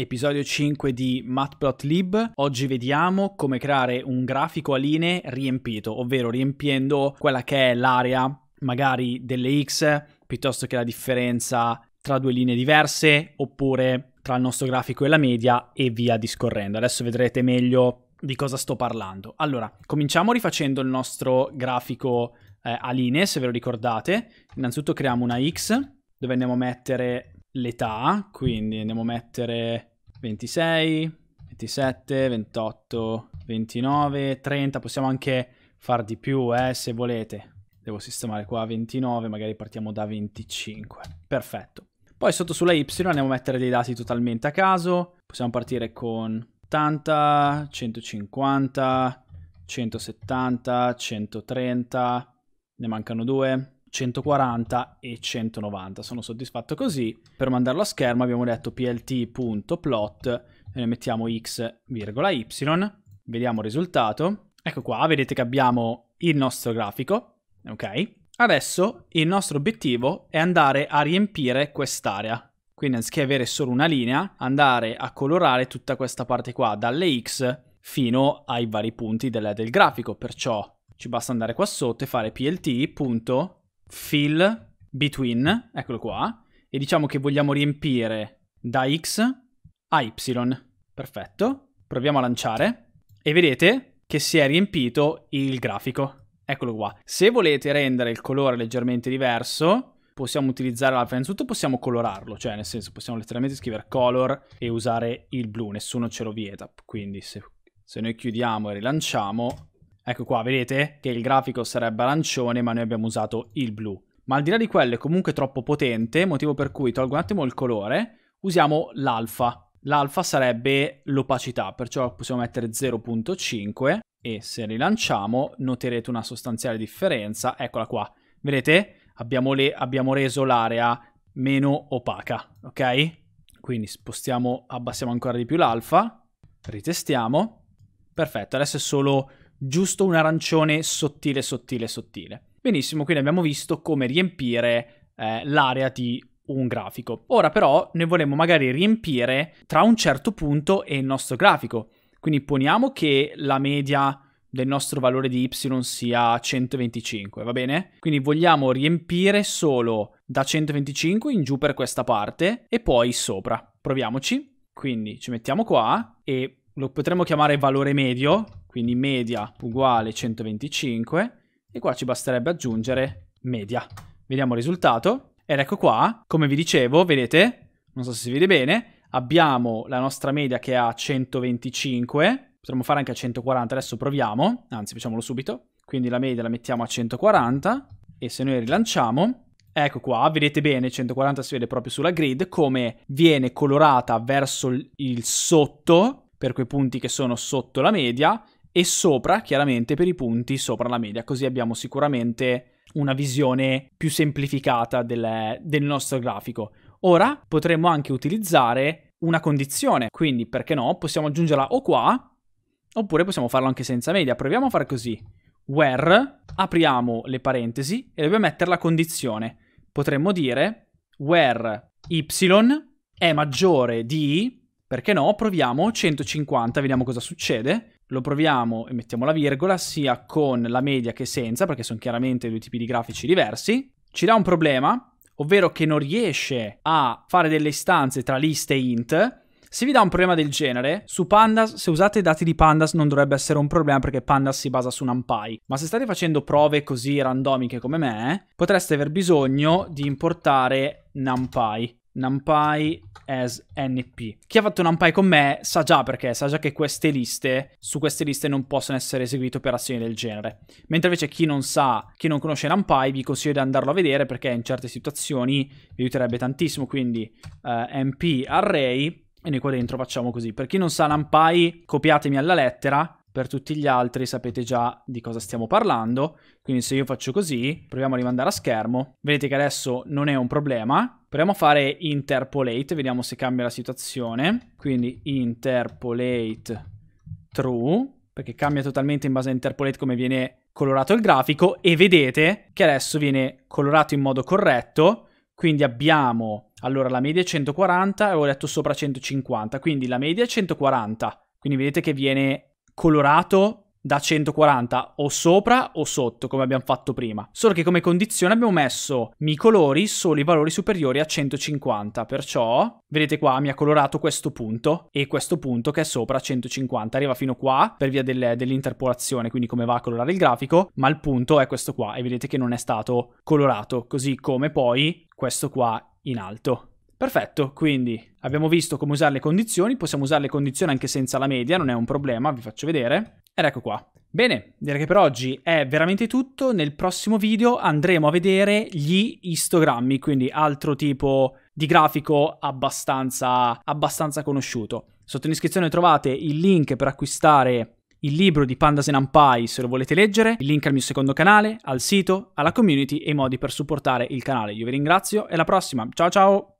Episodio 5 di Matplotlib. Oggi vediamo come creare un grafico a linee riempito, ovvero riempiendo quella che è l'area magari delle x piuttosto che la differenza tra due linee diverse oppure tra il nostro grafico e la media e via discorrendo. Adesso vedrete meglio di cosa sto parlando. Allora, cominciamo rifacendo il nostro grafico eh, a linee, se ve lo ricordate. Innanzitutto creiamo una x dove andiamo a mettere l'età, quindi andiamo a mettere 26, 27, 28, 29, 30. Possiamo anche far di più, eh, se volete. Devo sistemare qua 29, magari partiamo da 25. Perfetto. Poi sotto sulla Y andiamo a mettere dei dati totalmente a caso. Possiamo partire con 80, 150, 170, 130. Ne mancano due. 140 e 190. Sono soddisfatto così. Per mandarlo a schermo abbiamo detto plt.plot, e ne mettiamo x, y, vediamo il risultato. Ecco qua, vedete che abbiamo il nostro grafico, ok? Adesso il nostro obiettivo è andare a riempire quest'area. Quindi anziché avere solo una linea, andare a colorare tutta questa parte qua, dalle x fino ai vari punti del, del grafico. Perciò ci basta andare qua sotto e fare plt.plot fill between, eccolo qua, e diciamo che vogliamo riempire da x a y. Perfetto, proviamo a lanciare e vedete che si è riempito il grafico. Eccolo qua. Se volete rendere il colore leggermente diverso, possiamo utilizzare l'alfa. Innanzitutto possiamo colorarlo, cioè nel senso possiamo letteralmente scrivere color e usare il blu, nessuno ce lo vieta. Quindi se, se noi chiudiamo e rilanciamo, Ecco qua, vedete che il grafico sarebbe arancione, ma noi abbiamo usato il blu. Ma al di là di quello è comunque troppo potente, motivo per cui tolgo un attimo il colore, usiamo l'alfa. L'alfa sarebbe l'opacità, perciò possiamo mettere 0.5 e se rilanciamo noterete una sostanziale differenza. Eccola qua, vedete? Abbiamo, le, abbiamo reso l'area meno opaca, ok? Quindi spostiamo, abbassiamo ancora di più l'alfa, ritestiamo. Perfetto, adesso è solo giusto un arancione sottile, sottile, sottile. Benissimo, quindi abbiamo visto come riempire eh, l'area di un grafico. Ora però noi vorremmo magari riempire tra un certo punto e il nostro grafico. Quindi poniamo che la media del nostro valore di y sia 125, va bene? Quindi vogliamo riempire solo da 125 in giù per questa parte e poi sopra. Proviamoci. Quindi ci mettiamo qua e lo potremmo chiamare valore medio, quindi media uguale 125, e qua ci basterebbe aggiungere media. Vediamo il risultato, ed ecco qua, come vi dicevo, vedete, non so se si vede bene, abbiamo la nostra media che è a 125, potremmo fare anche a 140, adesso proviamo, anzi facciamolo subito, quindi la media la mettiamo a 140, e se noi rilanciamo, Ecco qua, vedete bene, 140 si vede proprio sulla grid, come viene colorata verso il sotto per quei punti che sono sotto la media e sopra chiaramente per i punti sopra la media, così abbiamo sicuramente una visione più semplificata del, del nostro grafico. Ora potremmo anche utilizzare una condizione, quindi perché no, possiamo aggiungerla o qua oppure possiamo farlo anche senza media. Proviamo a fare così. Where, apriamo le parentesi e dobbiamo mettere la condizione. Potremmo dire where y è maggiore di perché no? Proviamo 150, vediamo cosa succede. Lo proviamo e mettiamo la virgola sia con la media che senza, perché sono chiaramente due tipi di grafici diversi. Ci dà un problema, ovvero che non riesce a fare delle istanze tra liste e int. Se vi dà un problema del genere, su Pandas, se usate i dati di Pandas non dovrebbe essere un problema perché Pandas si basa su NumPy, ma se state facendo prove così randomiche come me, eh, potreste aver bisogno di importare NumPy. NumPy as NP. Chi ha fatto NumPy con me sa già perché, sa già che queste liste, su queste liste non possono essere eseguite operazioni del genere. Mentre invece chi non sa, chi non conosce NumPy, vi consiglio di andarlo a vedere perché in certe situazioni vi aiuterebbe tantissimo, quindi uh, eh, NP array e noi qua dentro facciamo così. Per chi non sa NumPy, copiatemi alla lettera, per tutti gli altri sapete già di cosa stiamo parlando, quindi se io faccio così, proviamo a rimandare a schermo, vedete che adesso non è un problema, Proviamo a fare interpolate, vediamo se cambia la situazione. Quindi interpolate true, perché cambia totalmente in base a interpolate come viene colorato il grafico e vedete che adesso viene colorato in modo corretto, quindi abbiamo allora la media è 140 avevo detto sopra 150, quindi la media è 140, quindi vedete che viene colorato da 140 o sopra o sotto come abbiamo fatto prima. Solo che come condizione abbiamo messo mi colori solo i valori superiori a 150, perciò vedete qua mi ha colorato questo punto e questo punto che è sopra 150, arriva fino qua per via delle, dell'interpolazione, quindi come va a colorare il grafico, ma il punto è questo qua e vedete che non è stato colorato, così come poi questo qua in alto. Perfetto, quindi abbiamo visto come usare le condizioni, possiamo usare le condizioni anche senza la media, non è un problema, vi faccio vedere. Ed ecco qua. Bene, direi che per oggi è veramente tutto. Nel prossimo video andremo a vedere gli istogrammi, quindi altro tipo di grafico abbastanza, abbastanza conosciuto. Sotto in descrizione trovate il link per acquistare il libro di Pandas and Pie se lo volete leggere, il link al mio secondo canale, al sito, alla community e i modi per supportare il canale. Io vi ringrazio e alla prossima. Ciao ciao!